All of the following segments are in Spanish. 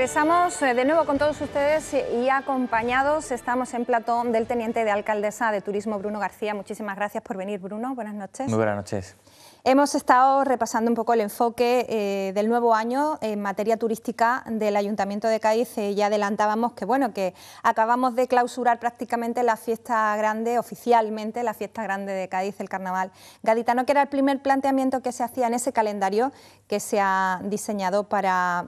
regresamos eh, de nuevo con todos ustedes y acompañados. Estamos en platón del teniente de alcaldesa de turismo, Bruno García. Muchísimas gracias por venir, Bruno. Buenas noches. Muy buenas noches. Hemos estado repasando un poco el enfoque eh, del nuevo año en materia turística del Ayuntamiento de Cádiz. Eh, y adelantábamos que bueno que acabamos de clausurar prácticamente la fiesta grande, oficialmente la fiesta grande de Cádiz, el Carnaval gaditano, que era el primer planteamiento que se hacía en ese calendario que se ha diseñado para,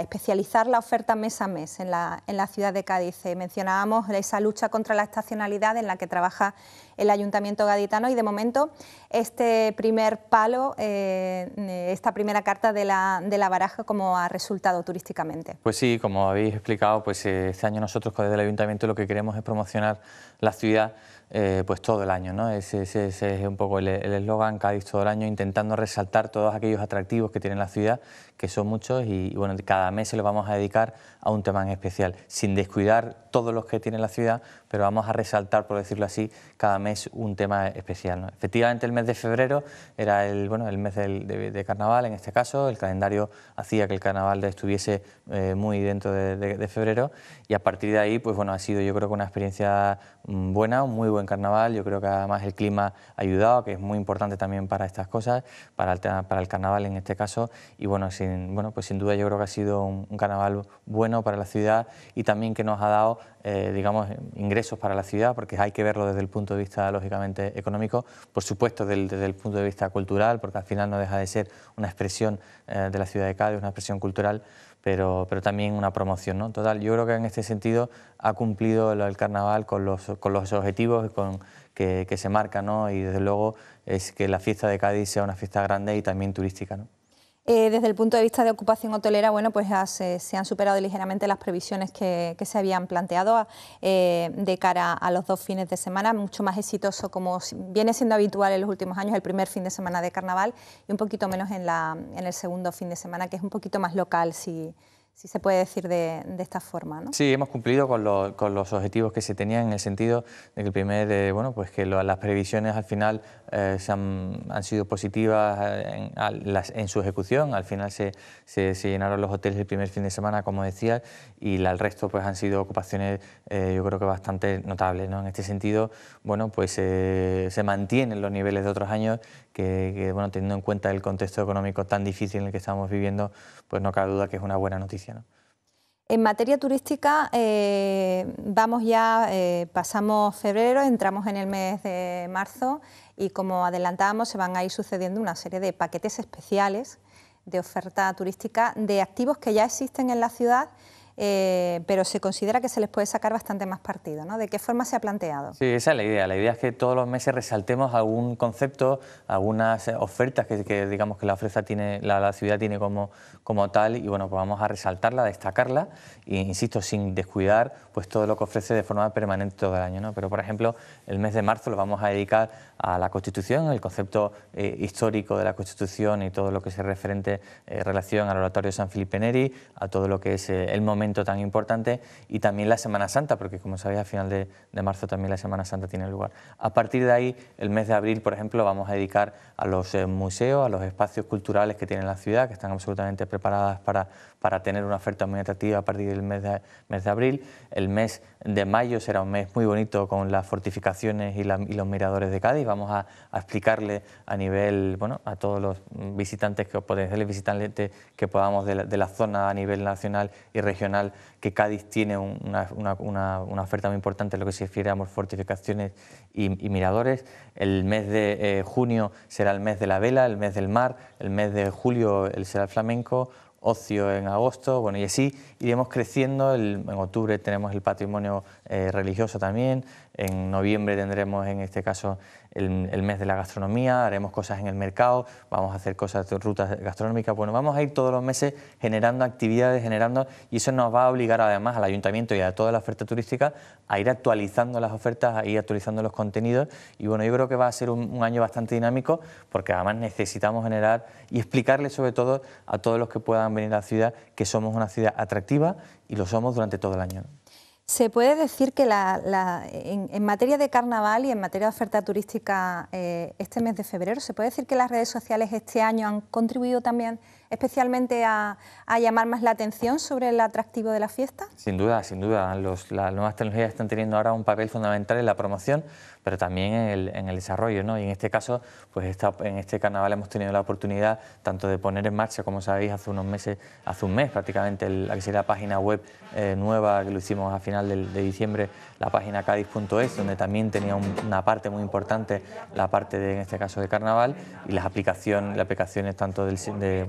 especializar la oferta mes a mes en la, en la ciudad de Cádiz. Eh, mencionábamos esa lucha contra la estacionalidad en la que trabaja el Ayuntamiento gaditano y de momento este primer palo, eh, eh, esta primera carta de la, baraja, ...cómo ha resultado turísticamente? Pues sí, como habéis explicado, pues eh, este año nosotros desde el Ayuntamiento lo que queremos es promocionar la ciudad pues todo el año, ¿no? Ese, ese, es un poco el eslogan, Cádiz todo el año, intentando resaltar todos aquellos atractivos que tiene la ciudad que son muchos, y, bueno, cada mes se lo vamos a dedicar a un tema en especial, sin descuidar todos los que tiene la ciudad, pero vamos a resaltar, por decirlo así, cada mes un tema especial. Efectivamente, el mes de febrero era el, bueno, el mes del, de, carnaval, en este caso, el calendario hacía que el carnaval estuviese eh, muy dentro de, febrero, y a partir de ahí, pues bueno, ha sido yo creo que una experiencia mm, buena, un muy buen carnaval, yo creo que además el clima ha ayudado, que es muy importante también para estas cosas, para el, para el carnaval en este caso, y bueno, sin bueno, pues sin duda yo creo que ha sido un, carnaval bueno para la ciudad y también que nos ha dado, eh, digamos, ingresos para la ciudad, porque hay que verlo desde el punto de vista, lógicamente, económico, por supuesto desde el punto de vista cultural, porque al final no deja de ser una expresión eh, de la ciudad de Cádiz, una expresión cultural, pero, también una promoción. ¿no? Total, yo creo que en este sentido ha cumplido el, carnaval con los, con los objetivos que, se marcan, ¿no? y desde luego es que la fiesta de Cádiz sea una fiesta grande y también turística. ¿no? Eh, desde el punto de vista de ocupación hotelera, bueno, pues se, han superado ligeramente las previsiones que, se habían planteado eh, de cara a los dos fines de semana, mucho más exitoso como viene siendo habitual en los últimos años, el primer fin de semana de carnaval y un poquito menos en, la, en el segundo fin de semana, que es un poquito más local, si, se puede decir de, esta forma. Sí, hemos cumplido con, los objetivos que se tenían en el sentido de que primer, eh, bueno, pues que las previsiones al final eh, han, sido positivas eh, en, su ejecución. Al final se, llenaron los hoteles el primer fin de semana, como decía, y el resto pues, han sido ocupaciones eh, yo creo que bastante notables. En este sentido, bueno, pues se mantienen los niveles de otros años que, bueno, teniendo en cuenta el contexto económico tan difícil en el que estamos viviendo, pues no cabe duda que es una buena noticia. En materia turística, eh, vamos ya, eh, pasamos febrero, entramos en el mes de marzo y como adelantábamos, se van a ir sucediendo una serie de paquetes especiales de oferta turística de activos que ya existen en la ciudad eh, pero se considera que se les puede sacar bastante más partido. ¿no? ¿De qué forma se ha planteado? Sí, esa es la idea. La idea es que todos los meses resaltemos algún concepto, algunas ofertas que, digamos que la ofreza tiene, la, ciudad tiene como, como tal, y bueno, pues vamos a resaltarla, destacarla, e, insisto, sin descuidar pues todo lo que ofrece de forma permanente todo el año. ¿no? Pero por ejemplo, el mes de marzo lo vamos a dedicar a la Constitución, el concepto eh, histórico de la Constitución y todo lo que se referente eh, en relación al oratorio San Filipe Neri, a todo lo que es el momento tan importante y también la Semana Santa, porque como sabéis, a final de, marzo también la Semana Santa tiene lugar. A partir de ahí, el mes de abril, por ejemplo, vamos a dedicar a los eh, museos, a los espacios culturales que tiene la ciudad, que están absolutamente preparadas para, para tener una oferta muy atractiva a partir del mes de, mes de abril. El mes de mayo será un mes muy bonito con las fortificaciones y, los miradores de Cádiz. Vamos a, explicarle a nivel, bueno, a todos los visitantes, que, potenciales visitantes que podamos de la zona a nivel nacional y regional que Cádiz tiene una, oferta muy importante en lo que se refiere a fortificaciones y, miradores. El mes de eh, junio será el mes de la vela, el mes del mar, el mes de julio el será el flamenco, ocio en agosto, bueno, y así iremos creciendo. en octubre tenemos el patrimonio eh, religioso también, en noviembre tendremos en este caso el, mes de la gastronomía, haremos cosas en el mercado, vamos a hacer cosas de rutas gastronómicas. Bueno, vamos a ir todos los meses generando actividades, generando, y eso nos va a obligar además al ayuntamiento y a toda la oferta turística a ir actualizando las ofertas, a ir actualizando los contenidos. Y bueno, yo creo que va a ser un año bastante dinámico porque además necesitamos generar y explicarle sobre todo a todos los que puedan venir a la ciudad que somos una ciudad atractiva y lo somos durante todo el año. Se puede decir que la, en, materia de carnaval y en materia de oferta turística eh, este mes de febrero, ¿se puede decir que las redes sociales este año han contribuido también especialmente a, llamar más la atención sobre el atractivo de la fiesta? Sin duda, sin duda. las nuevas tecnologías están teniendo ahora un papel fundamental en la promoción, pero también en el, desarrollo. ¿no? Y en este caso, pues en este carnaval hemos tenido la oportunidad tanto de poner en marcha, como sabéis, hace unos meses, hace un mes prácticamente, la que sería la página web eh, nueva que lo hicimos a final de diciembre, la página cádiz.es, donde también tenía una parte muy importante, la parte de, en este caso de carnaval, y las aplicaciones, las aplicaciones tanto del, de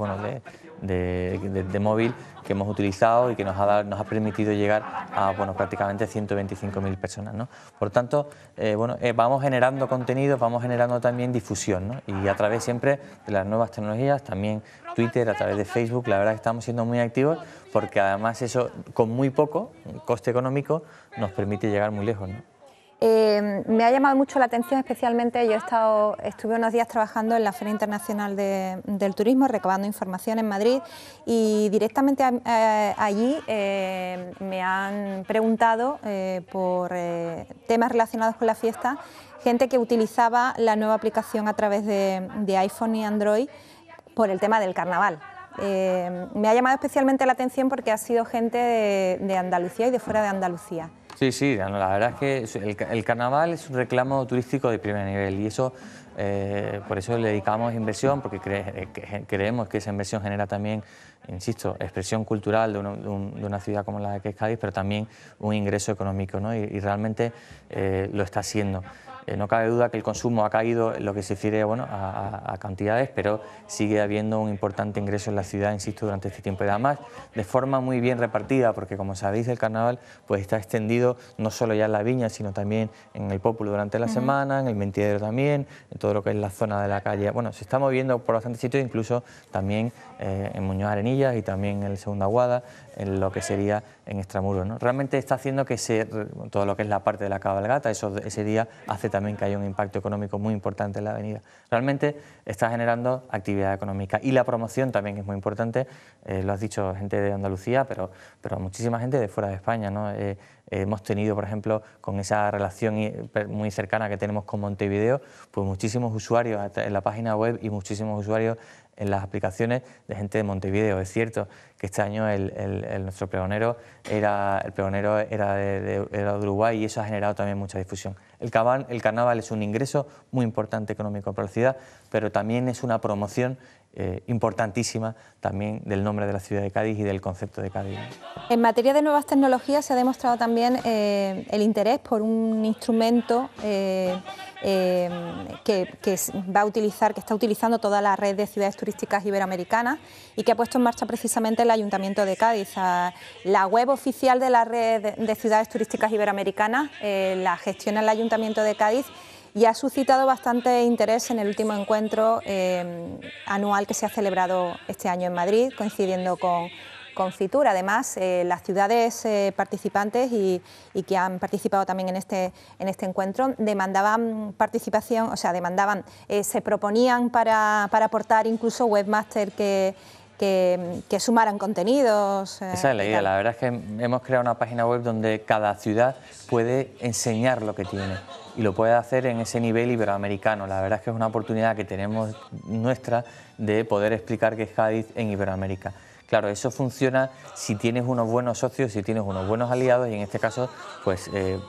de, móvil que hemos utilizado y que nos ha, nos ha permitido llegar a bueno, prácticamente 125.000 personas. ¿no? Por tanto, eh, bueno, eh, vamos generando contenido, vamos generando también difusión ¿no? y a través siempre de las nuevas tecnologías, también Twitter, a través de Facebook, la verdad que estamos siendo muy activos porque además eso con muy poco coste económico nos permite llegar muy lejos. ¿no? Em, me ha llamado mucho la atención, especialmente yo he estado, estuve unos días trabajando en la Feria Internacional del Turismo, recabando información en Madrid y directamente allí em, me han preguntado eh, por eh, temas relacionados con la fiesta, gente que utilizaba la nueva aplicación a través de, iPhone y Android por el tema del carnaval. Em, me ha llamado especialmente la atención porque ha sido gente de Andalucía y de fuera de Andalucía. Sí, sí, la verdad es que el, carnaval es un reclamo turístico de primer nivel y eso eh, por eso le dedicamos inversión, porque eh, creemos que esa inversión genera también insisto, expresión cultural de, una ciudad como la de es Cádiz, pero también un ingreso económico, ¿no? y, realmente eh, lo está haciendo. Eh, no cabe duda que el consumo ha caído en lo que se refiere bueno, a, cantidades, pero sigue habiendo un importante ingreso en la ciudad, insisto, durante este tiempo. Y además, de forma muy bien repartida, porque como sabéis, el carnaval pues, está extendido no solo ya en la viña, sino también en el Pópulo durante la semana, en el Mentidero también, en todo lo que es la zona de la calle. Bueno, se está moviendo por bastantes sitios, incluso también eh, en Muñoz Arení y también en el Segunda Aguada, en lo que sería en Extramuros. ¿no? Realmente está haciendo que se, todo lo que es la parte de la cabalgata, eso, ese día hace también que haya un impacto económico muy importante en la avenida. Realmente está generando actividad económica y la promoción también es muy importante, eh, lo has dicho gente de Andalucía, pero, pero muchísima gente de fuera de España. ¿no? Eh, hemos tenido, por ejemplo, con esa relación muy cercana que tenemos con Montevideo, pues muchísimos usuarios en la página web y muchísimos usuarios en las aplicaciones de gente de Montevideo. Es cierto que este año el, nuestro pregonero era, el era de, Uruguay y eso ha generado también mucha difusión. El, el carnaval es un ingreso muy importante económico para la ciudad, pero también es una promoción eh, importantísima también del nombre de la ciudad de Cádiz y del concepto de Cádiz. En materia de nuevas tecnologías se ha demostrado también eh, el interés por un instrumento eh, que, que, va a utilizar, que está utilizando toda la red de ciudades turísticas iberoamericanas y que ha puesto en marcha precisamente el Ayuntamiento de Cádiz. La web oficial de la red de ciudades turísticas iberoamericanas la gestiona el Ayuntamiento de Cádiz y ha suscitado bastante interés en el último encuentro eh, anual que se ha celebrado este año en Madrid, coincidiendo con, Fitur. Además, eh, las ciudades eh, participantes y, y, que han participado también en este, en este encuentro demandaban participación, o sea, demandaban, se proponían para, para aportar incluso webmaster que que, sumaran contenidos. Eh, Esa es la idea, la verdad es que hemos creado una página web donde cada ciudad puede enseñar lo que tiene y lo puede hacer en ese nivel iberoamericano. La verdad es que es una oportunidad que tenemos nuestra de poder explicar qué es Cádiz en Iberoamérica. Claro, eso funciona si tienes unos buenos socios, si tienes unos buenos aliados y en este caso, pues eh,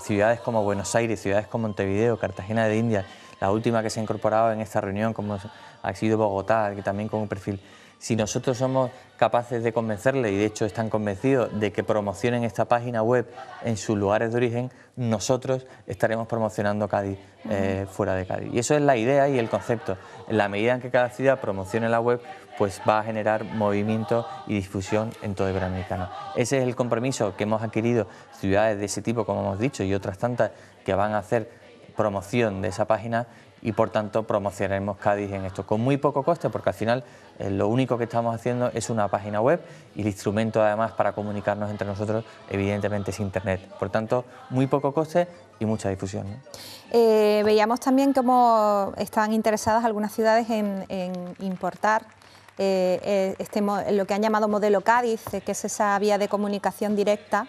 ciudades como Buenos Aires, ciudades como Montevideo, Cartagena de Indias, la última que se ha incorporado en esta reunión, como ha sido Bogotá, que también con un perfil. Si nosotros somos capaces de convencerle, y de hecho están convencidos, de que promocionen esta página web en sus lugares de origen, nosotros estaremos promocionando Cádiz eh, fuera de Cádiz. Y eso es la idea y el concepto. En la medida en que cada ciudad promocione la web, pues va a generar movimiento y difusión en todo Iberoamericano. Ese es el compromiso que hemos adquirido ciudades de ese tipo, como hemos dicho, y otras tantas que van a hacer promoción de esa página y por tanto promocionaremos Cádiz en esto con muy poco coste porque al final eh, lo único que estamos haciendo es una página web y el instrumento además para comunicarnos entre nosotros evidentemente es Internet. Por tanto, muy poco coste y mucha difusión. Eh, veíamos también cómo estaban interesadas algunas ciudades en, importar eh, este, lo que han llamado modelo Cádiz, que es esa vía de comunicación directa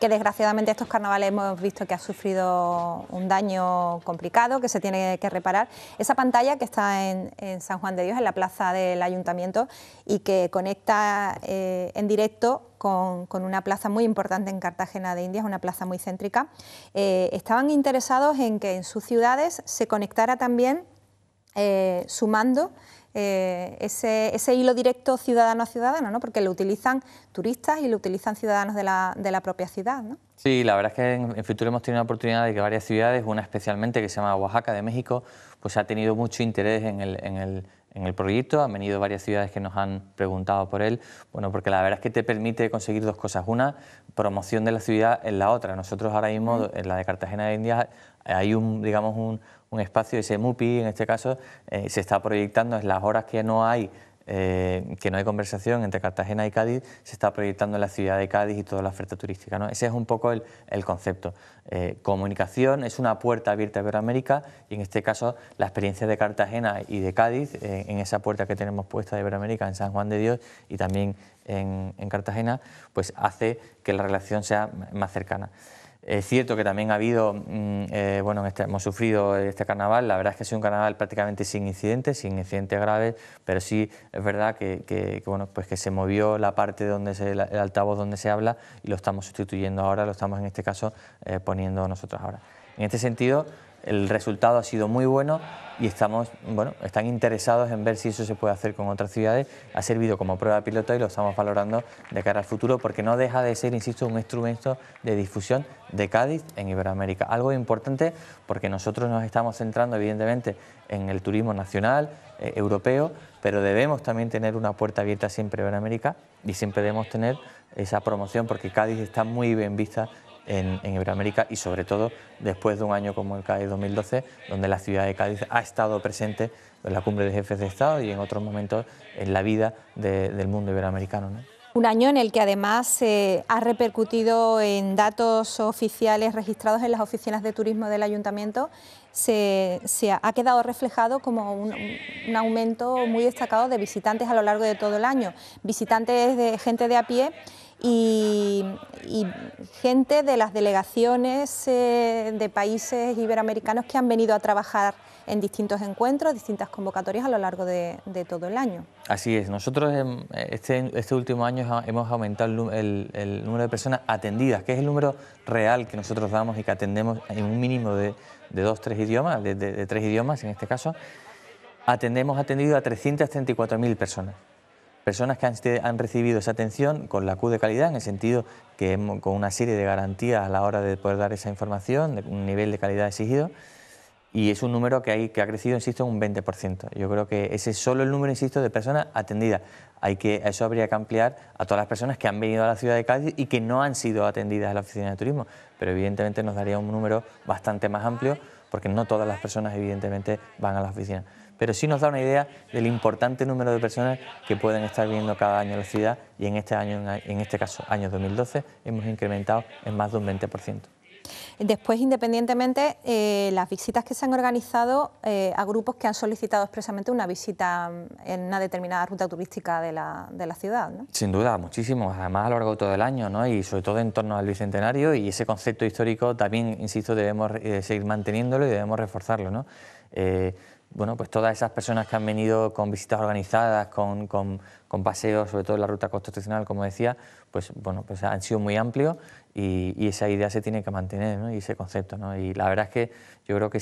que desgraciadamente estos carnavales hemos visto que ha sufrido un daño complicado que se tiene que reparar. Esa pantalla que está en, San Juan de Dios, en la plaza del ayuntamiento, y que conecta eh, en directo con, una plaza muy importante en Cartagena de Indias, una plaza muy céntrica, eh, estaban interesados en que en sus ciudades se conectara también eh, sumando eh, ese, ese, hilo directo ciudadano a ciudadano, ¿no? porque lo utilizan turistas y lo utilizan ciudadanos de la, propia ciudad. ¿no? Sí, la verdad es que en, el futuro hemos tenido la oportunidad de que varias ciudades, una especialmente que se llama Oaxaca de México, pues ha tenido mucho interés en el en el proyecto, han venido varias ciudades que nos han preguntado por él, bueno, porque la verdad es que te permite conseguir dos cosas, una promoción de la ciudad en la otra. Nosotros ahora mismo, en la de Cartagena de Indias, hay un, digamos, un, espacio, ese MUPI en este caso, eh, se está proyectando en las horas que no hay eh, que no hay conversación entre Cartagena y Cádiz, se está proyectando en la ciudad de Cádiz y toda la oferta turística. ¿no? Ese es un poco el, concepto. Eh, comunicación es una puerta abierta a Iberoamérica y en este caso la experiencia de Cartagena y de Cádiz, eh, en esa puerta que tenemos puesta de Iberoamérica en San Juan de Dios y también en, en Cartagena, pues hace que la relación sea más cercana. Es cierto que también ha habido, mm, eh, bueno, este, hemos sufrido este carnaval, la verdad es que ha sido un carnaval prácticamente sin incidentes, sin incidentes graves, pero sí es verdad que, que, bueno, pues que se movió la parte donde se, el altavoz donde se habla y lo estamos sustituyendo ahora, lo estamos en este caso eh, poniendo nosotros ahora. En este sentido, el resultado ha sido muy bueno y estamos, bueno, están interesados en ver si eso se puede hacer con otras ciudades. Ha servido como prueba piloto y lo estamos valorando de cara al futuro porque no deja de ser, insisto, un instrumento de difusión de Cádiz en Iberoamérica. Algo importante porque nosotros nos estamos centrando evidentemente en el turismo nacional, eh, europeo, pero debemos también tener una puerta abierta siempre a Iberoamérica y siempre debemos tener esa promoción porque Cádiz está muy bien vista en, Iberoamérica y sobre todo después de un año como el CAE 2012, donde la ciudad de Cádiz ha estado presente en la cumbre de jefes de Estado y en otros momentos en la vida del mundo iberoamericano. Un año en el que además se eh, ha repercutido en datos oficiales registrados en las oficinas de turismo del ayuntamiento, se, ha quedado reflejado como un, un, aumento muy destacado de visitantes a lo largo de todo el año, visitantes de gente de a pie y, gente de las delegaciones eh, de países iberoamericanos que han venido a trabajar en distintos encuentros, distintas convocatorias a lo largo de, todo el año. Así es, nosotros este, este, último año hemos aumentado el, número de personas atendidas, que es el número real que nosotros damos y que atendemos en un mínimo de, de dos, tres idiomas, de, tres idiomas en este caso, atendemos atendido a 334.000 personas personas que han, recibido esa atención con la Q de calidad, en el sentido que con una serie de garantías a la hora de poder dar esa información, un nivel de calidad exigido, y es un número que, ha crecido, insisto, un 20%. Yo creo que ese es solo el número, insisto, de personas atendidas. Hay eso habría que ampliar a todas las personas que han venido a la ciudad de Cádiz y que no han sido atendidas a la oficina de turismo, pero evidentemente nos daría un número bastante más amplio, porque no todas las personas, evidentemente, van a la oficina pero sí nos da una idea del importante número de personas que pueden estar viendo cada año la ciudad y en este año, en este caso, año 2012, hemos incrementado en más de un 20%. Después, independientemente, eh, las visitas que se han organizado eh, a grupos que han solicitado expresamente una visita mm, en una determinada ruta turística de la, ciudad. Sin duda, muchísimos, además a lo largo de todo el año, ¿no? y sobre todo en torno al Bicentenario, y ese concepto histórico también, insisto, debemos eh, seguir manteniéndolo y debemos reforzarlo. ¿no? bueno, pues todas esas personas que han venido con visitas organizadas, con, con, paseos, sobre todo en la ruta constitucional, como decía, pues, bueno, pues han sido muy amplios y, esa idea se tiene que mantener y ese concepto. Y la verdad es que yo creo que,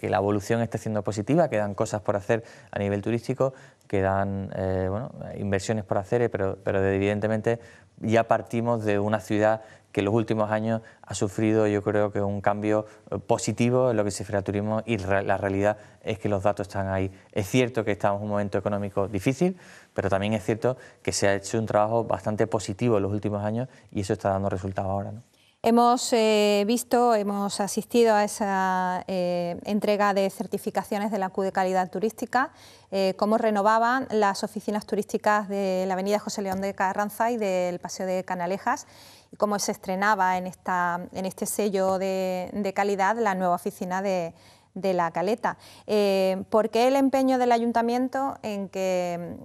que, la evolución está siendo positiva, quedan cosas por hacer a nivel turístico, quedan eh, inversiones por hacer, eh, pero, pero evidentemente ya partimos de una ciudad que en los últimos años ha sufrido yo creo que un cambio eh, positivo en lo que se refiere turismo y la realidad es que los datos están ahí. Es cierto que estamos en un momento económico difícil, pero también es cierto que se ha hecho un trabajo bastante positivo en los últimos años y eso está dando resultados ahora. ¿no? Hemos eh, visto, hemos asistido a esa eh, entrega de certificaciones de la CU de Calidad Turística, eh, cómo renovaban las oficinas turísticas de la Avenida José León de Carranza y del Paseo de Canalejas, y cómo se estrenaba en, esta, en este sello de, calidad la nueva oficina de, la Caleta. ¿Por qué el empeño del Ayuntamiento en que...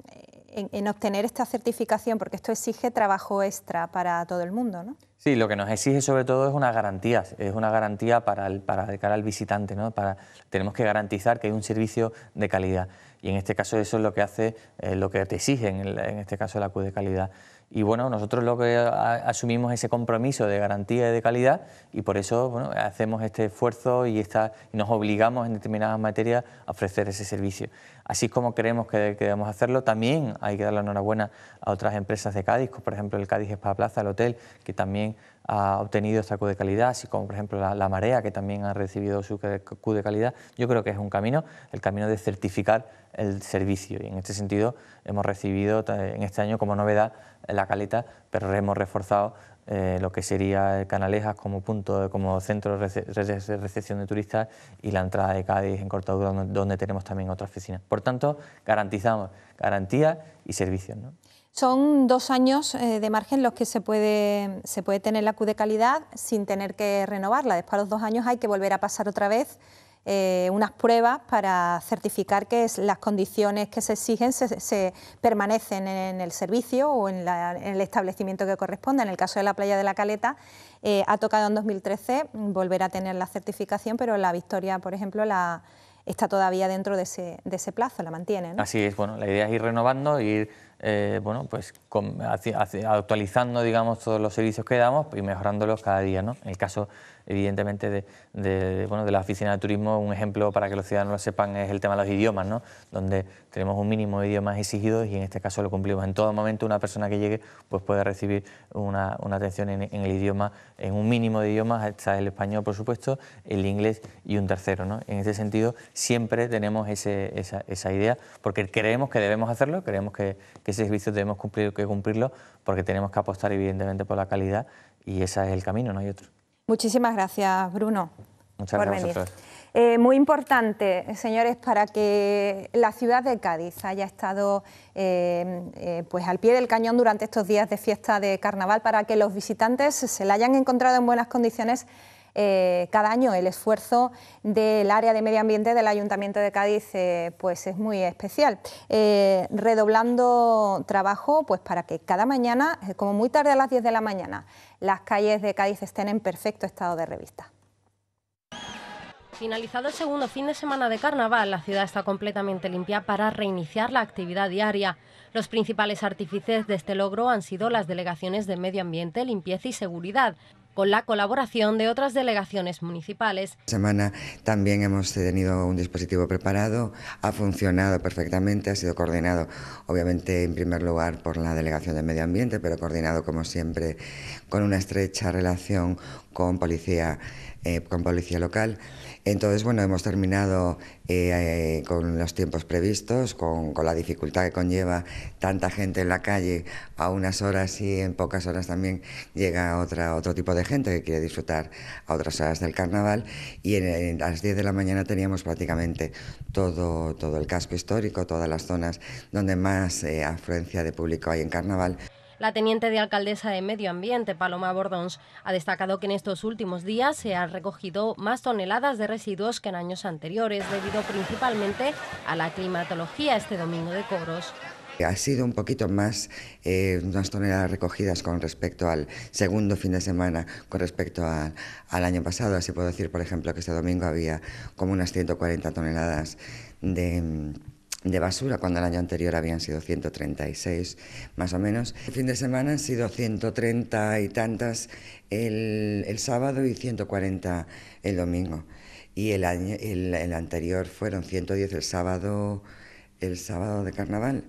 en obtener esta certificación, porque esto exige trabajo extra para todo el mundo, ¿no? Sí, lo que nos exige sobre todo es una garantía, es una garantía para el, para de cara al visitante, tenemos que garantizar que hay un servicio de calidad y en este caso eso es lo que hace, eh, lo que te exigen en, este caso la Q de calidad. Y bueno, nosotros lo que asumimos ese compromiso de garantía y de calidad y por eso hacemos este esfuerzo y, y nos obligamos en determinadas materias a ofrecer ese servicio así como creemos que, debemos hacerlo. También hay que dar la enhorabuena a otras empresas de Cádiz, por ejemplo el Cádiz Espada Plaza, el hotel, que también ha obtenido esta Q de calidad, así como por ejemplo la, la, Marea, que también ha recibido su Q de calidad. Yo creo que es un camino, el camino de certificar el servicio. Y en este sentido hemos recibido en este año como novedad la caleta, pero hemos reforzado eh, lo que sería Canalejas como punto, como centro de recepción de turistas y la entrada de Cádiz en Cortadura, donde, tenemos también otra oficina. Por tanto, garantizamos garantía y servicios. Son dos años eh, de margen los que se puede, se puede tener la Q de calidad sin tener que renovarla. Después de los dos años hay que volver a pasar otra vez eh, unas pruebas para certificar que las condiciones que se exigen se, permanecen en el servicio o en, el establecimiento que corresponda. En el caso de la playa de la Caleta, eh, ha tocado en 2013 volver a tener la certificación, pero la Victoria, por ejemplo, la, está todavía dentro de ese, plazo, la mantiene. Así es, bueno, la idea es ir renovando, ir eh, bueno, pues actualizando digamos, todos los servicios que damos y mejorándolos cada día. ¿no? En el caso evidentemente de, bueno, de la oficina de turismo, un ejemplo para que los ciudadanos lo sepan es el tema de los idiomas, ¿no? donde tenemos un mínimo de idiomas exigidos y en este caso lo cumplimos. En todo momento una persona que llegue pues puede recibir una, atención en, el idioma, en un mínimo de idiomas, está el español por supuesto, el inglés y un tercero. ¿no? En ese sentido siempre tenemos esa, idea porque creemos que debemos hacerlo, creemos que, ese servicio debemos cumplir, que cumplirlo porque tenemos que apostar evidentemente por la calidad y ese es el camino, no hay otro. Muchísimas gracias, Bruno, Muchas por gracias venir. Eh, muy importante, señores, para que la ciudad de Cádiz haya estado eh, eh, pues al pie del cañón durante estos días de fiesta de carnaval, para que los visitantes se la hayan encontrado en buenas condiciones eh, cada año el esfuerzo del área de medio ambiente del Ayuntamiento de Cádiz eh, pues es muy especial, eh, redoblando trabajo pues para que cada mañana, como muy tarde a las 10 de la mañana, las calles de Cádiz estén en perfecto estado de revista. Finalizado el segundo fin de semana de carnaval, la ciudad está completamente limpia para reiniciar la actividad diaria. Los principales artífices de este logro han sido las delegaciones de Medio Ambiente, Limpieza y Seguridad, con la colaboración de otras delegaciones municipales. Semana también hemos tenido un dispositivo preparado, ha funcionado perfectamente, ha sido coordinado, obviamente en primer lugar por la delegación de Medio Ambiente, pero coordinado como siempre con una estrecha relación con policía, eh, con policía local. Entonces, bueno, hemos terminado eh, eh, con los tiempos previstos, con, la dificultad que conlleva tanta gente en la calle a unas horas y en pocas horas también llega otro tipo de gente que quiere disfrutar a otras horas del carnaval y en, a las 10 de la mañana teníamos prácticamente todo, todo el casco histórico, todas las zonas donde más eh, afluencia de público hay en carnaval. La teniente de alcaldesa de Medio Ambiente, Paloma Bordons, ha destacado que en estos últimos días se han recogido más toneladas de residuos que en años anteriores, debido principalmente a la climatología este domingo de Cobros. Ha sido un poquito más eh, unas toneladas recogidas con respecto al segundo fin de semana, con respecto al año pasado. Así puedo decir, por ejemplo, que este domingo había como unas 140 toneladas de de basura, cuando el año anterior habían sido 136 más o menos. El fin de semana han sido 130 y tantas el, el sábado y 140 el domingo. Y el, año, el, anterior fueron 110 el sábado, el sábado de carnaval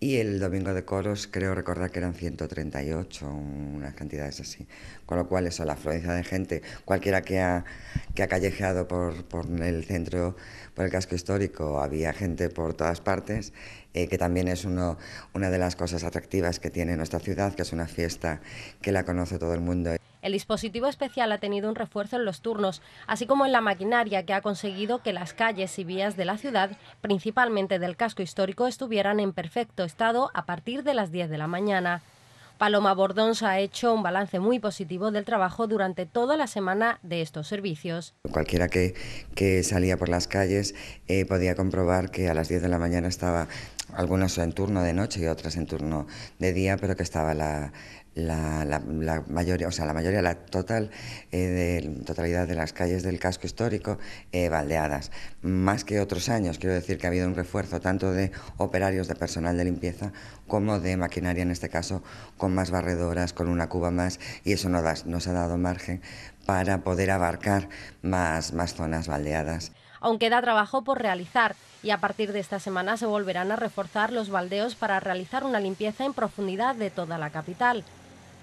y el domingo de coros creo recordar que eran 138, unas cantidades así. Con lo cual eso, la afluencia de gente, cualquiera que ha, que ha callejeado por, por el centro por el casco histórico había gente por todas partes, eh, que también es una de las cosas atractivas que tiene nuestra ciudad, que es una fiesta que la conoce todo el mundo. El dispositivo especial ha tenido un refuerzo en los turnos, así como en la maquinaria que ha conseguido que las calles y vías de la ciudad, principalmente del casco histórico, estuvieran en perfecto estado a partir de las 10 de la mañana. Paloma Bordón se ha hecho un balance muy positivo del trabajo durante toda la semana de estos servicios. Cualquiera que, que salía por las calles eh, podía comprobar que a las 10 de la mañana estaba algunos en turno de noche y otras en turno de día, pero que estaba la, la, mayoría, o sea, la mayoría, la total eh, totalidad de las calles del casco histórico eh, baldeadas. Más que otros años, quiero decir que ha habido un refuerzo tanto de operarios de personal de limpieza como de maquinaria, en este caso, con más barredoras, con una cuba más, y eso nos ha dado margen para poder abarcar más, más zonas baldeadas. Aunque da trabajo por realizar, y a partir de esta semana se volverán a reforzar los baldeos para realizar una limpieza en profundidad de toda la capital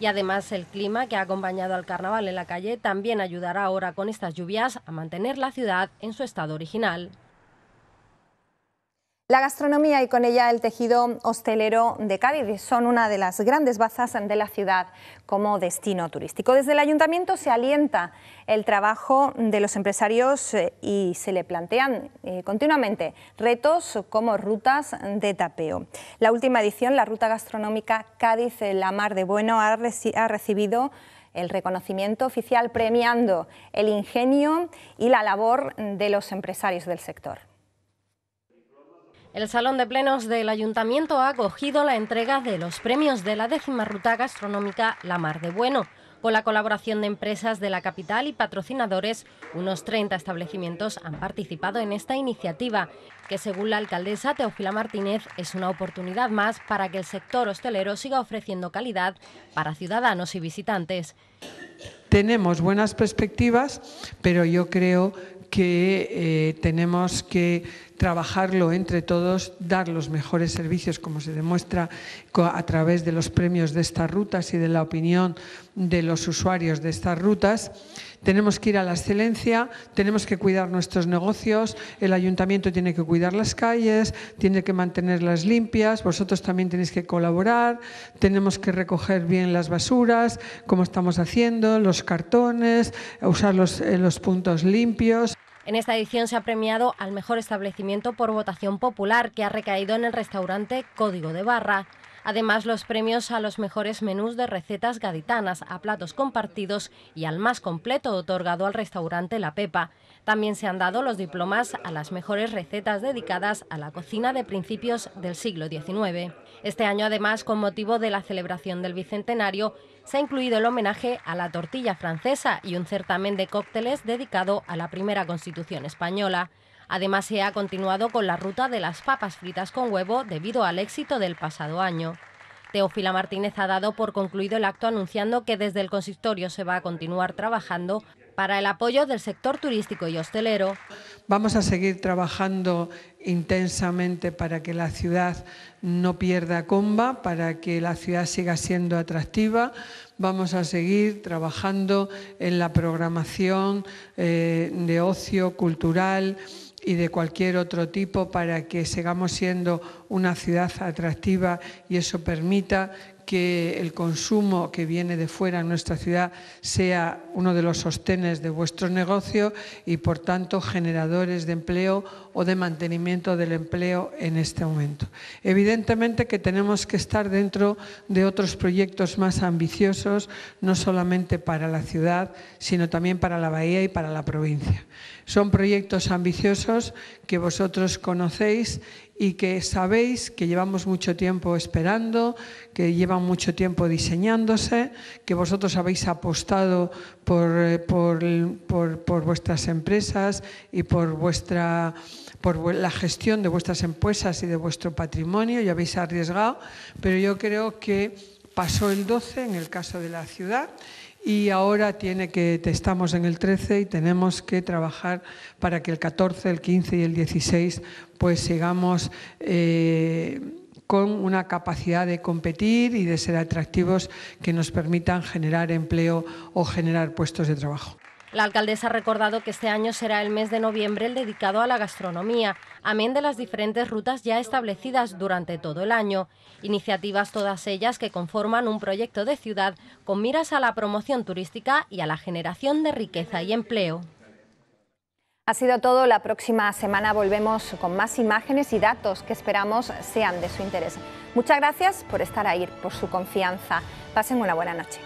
y además el clima que ha acompañado al carnaval en la calle también ayudará ahora con estas lluvias a mantener la ciudad en su estado original la gastronomía y con ella el tejido hostelero de Cádiz. Son una de las grandes bazas de la ciudad como destino turístico. Desde el ayuntamiento se alienta el trabajo de los empresarios eh, y se le plantean eh, continuamente retos como rutas de tapeo. La última edición, la ruta gastronómica Cádiz-La eh, Mar de Bueno, ha, recibido el reconocimiento oficial premiando el ingenio y la labor de los empresarios del sector. El Salón de Plenos del Ayuntamiento ha acogido la entrega de los premios de la décima ruta gastronómica La Mar de Bueno. Con la colaboración de empresas de la capital y patrocinadores, unos 30 establecimientos han participado en esta iniciativa, que según la alcaldesa Teofila Martínez es una oportunidad más para que el sector hostelero siga ofreciendo calidad para ciudadanos y visitantes. Tenemos buenas perspectivas, pero yo creo que eh, tenemos que trabajarlo entre todos, dar los mejores servicios, como se demuestra a través de los premios de estas rutas y de la opinión de los usuarios de estas rutas. Tenemos que ir a la excelencia, tenemos que cuidar nuestros negocios, el ayuntamiento tiene que cuidar las calles, tiene que mantenerlas limpias, vosotros también tenéis que colaborar, tenemos que recoger bien las basuras, como estamos haciendo, los cartones, usar los, eh, los puntos limpios. En esta edición se ha premiado al mejor establecimiento por votación popular, que ha recaído en el restaurante Código de Barra. Además, los premios a los mejores menús de recetas gaditanas, a platos compartidos y al más completo otorgado al restaurante La Pepa. También se han dado los diplomas a las mejores recetas dedicadas a la cocina de principios del siglo XIX. Este año, además, con motivo de la celebración del Bicentenario, se ha incluido el homenaje a la tortilla francesa y un certamen de cócteles dedicado a la primera Constitución española. Además, se ha continuado con la ruta de las papas fritas con huevo debido al éxito del pasado año. Teófila Martínez ha dado por concluido el acto anunciando que desde el consistorio se va a continuar trabajando para el apoyo del sector turístico y hostelero. Vamos a seguir trabajando intensamente para que la ciudad no pierda comba, para que la ciudad siga siendo atractiva. Vamos a seguir trabajando en la programación eh, de ocio cultural y de cualquier otro tipo para que sigamos siendo una ciudad atractiva y eso permita que el consumo que viene de fuera en nuestra ciudad sea uno de los sostenes de vuestro negocio y, por tanto, generadores de empleo o de mantenimiento del empleo en este momento. Evidentemente que tenemos que estar dentro de otros proyectos más ambiciosos, no solamente para la ciudad, sino también para la bahía y para la provincia. Son proyectos ambiciosos que vosotros conocéis y que sabéis que llevamos mucho tiempo esperando, que llevan mucho tiempo diseñándose, que vosotros habéis apostado por, eh, vuestras empresas y por por la gestión de vuestras empresas y de vuestro patrimonio y habéis arriesgado, pero yo creo que pasó el 12 en el caso de la ciudad y ahora tiene que estamos en el 13 y tenemos que trabajar para que el 14, el 15 y el 16 pues sigamos eh, con una capacidad de competir y de ser atractivos que nos permitan generar empleo o generar puestos de trabajo. La alcaldesa ha recordado que este año será el mes de noviembre el dedicado a la gastronomía, amén de las diferentes rutas ya establecidas durante todo el año, iniciativas todas ellas que conforman un proyecto de ciudad con miras a la promoción turística y a la generación de riqueza y empleo. Ha sido todo, la próxima semana volvemos con más imágenes y datos que esperamos sean de su interés. Muchas gracias por estar ahí, por su confianza. Pasen una buena noche.